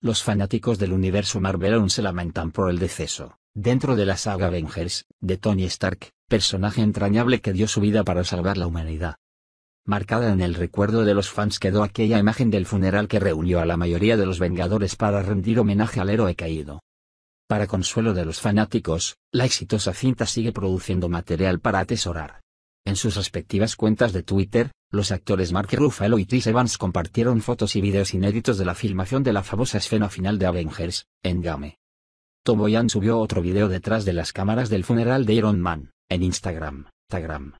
Los fanáticos del universo Marvel aún se lamentan por el deceso, dentro de la saga Avengers, de Tony Stark, personaje entrañable que dio su vida para salvar la humanidad. Marcada en el recuerdo de los fans quedó aquella imagen del funeral que reunió a la mayoría de los Vengadores para rendir homenaje al héroe caído. Para consuelo de los fanáticos, la exitosa cinta sigue produciendo material para atesorar. En sus respectivas cuentas de Twitter, los actores Mark Ruffalo y Chris Evans compartieron fotos y videos inéditos de la filmación de la famosa escena final de Avengers, Endgame. Tom Boyan subió otro video detrás de las cámaras del funeral de Iron Man, en Instagram, Instagram.